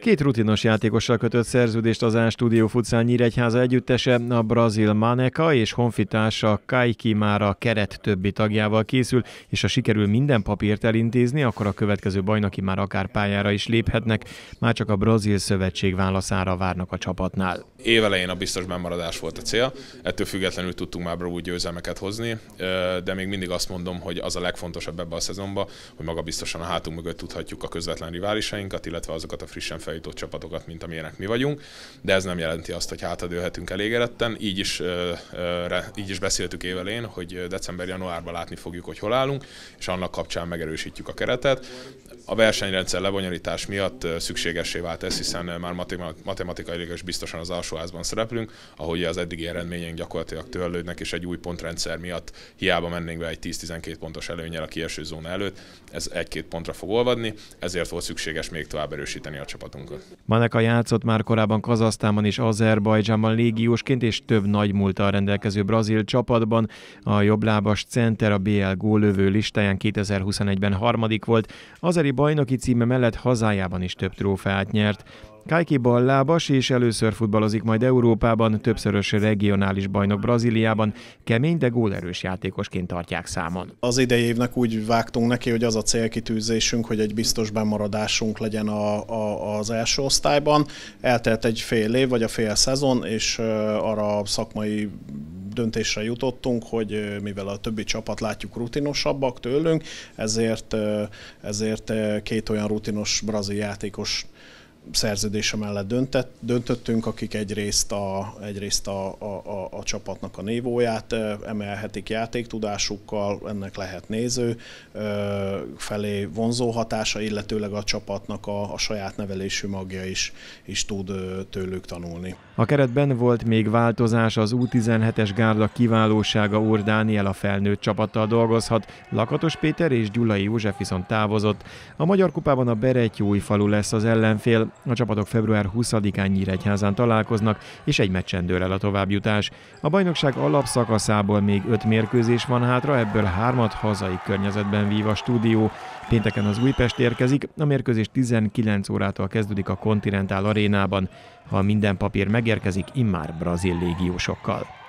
Két rutinos játékossal kötött szerződést az Án Studio Futsal Nyíregyháza együttese, a brazil Maneka és honfitársa Kaiki már a keret többi tagjával készül, és ha sikerül minden papírt elintézni, akkor a következő bajnoki már akár pályára is léphetnek, már csak a brazil szövetség válaszára várnak a csapatnál. Évelején a biztos bemaradás volt a cél, ettől függetlenül tudtunk már úgy győzelmeket hozni, de még mindig azt mondom, hogy az a legfontosabb ebbe a szezonba, hogy maga biztosan a hátunk mögött tudhatjuk a közvetlen riválisainkat, illetve illetve azokat a frissen feljutott csapatokat, mint amilyenek mi vagyunk, de ez nem jelenti azt, hogy hátadőhetünk elégedetten. Így is, így is beszéltük évelén, hogy december-januárban látni fogjuk, hogy hol állunk, és annak kapcsán megerősítjük a keretet. A versenyrendszer lebonyolítás miatt szükségessé vált ez, hiszen már matematikailag is biztosan az alsóházban szereplünk, ahogy az eddigi eredményeink gyakorlatilag törlődnek, és egy új pontrendszer miatt hiába mennénk be egy 10-12 pontos előnyel a kieső zóna előtt, ez egy-két pontra fog olvadni, ezért volt szükséges még tovább erősíteni a csapatunkat. Maneka játszott már korábban Kazasztánban és Azerbajdzsánban légiósként és több nagy múltal rendelkező brazil csapatban. A jobblábas center a BL gólövő listáján 2021-ben harmadik volt. Azeri bajnoki címe mellett hazájában is több trófeát nyert. Kajki ballábas és először futballozik majd Európában, többszörös regionális bajnok Brazíliában, kemény, de gólerős játékosként tartják számon. Az idei évnek úgy vágtunk neki, hogy az a célkitűzésünk, hogy egy biztos bemaradásunk legyen a, a, az első osztályban. Eltelt egy fél év, vagy a fél szezon, és arra a szakmai döntésre jutottunk, hogy mivel a többi csapat látjuk rutinosabbak tőlünk, ezért, ezért két olyan rutinos brazil játékos szerződése mellett döntett, döntöttünk, akik egyrészt, a, egyrészt a, a, a, a csapatnak a névóját emelhetik játéktudásukkal, ennek lehet néző felé vonzó hatása, illetőleg a csapatnak a, a saját nevelésű magja is, is tud tőlük tanulni. A keretben volt még változás, az U17-es gárda kiválósága Úr Dániel a felnőtt csapattal dolgozhat, Lakatos Péter és Gyulai József viszont távozott. A Magyar Kupában a Beretyói falu lesz az ellenfél, a csapatok február 20-án Nyíregyházán találkoznak, és egy meccsen dől el a továbbjutás. A bajnokság alapszakaszából még öt mérkőzés van hátra, ebből hármat hazai környezetben vív a stúdió. Pénteken az Újpest érkezik, a mérkőzés 19 órától kezdődik a Continental Arénában. Ha minden papír megérkezik, immár brazil légiósokkal.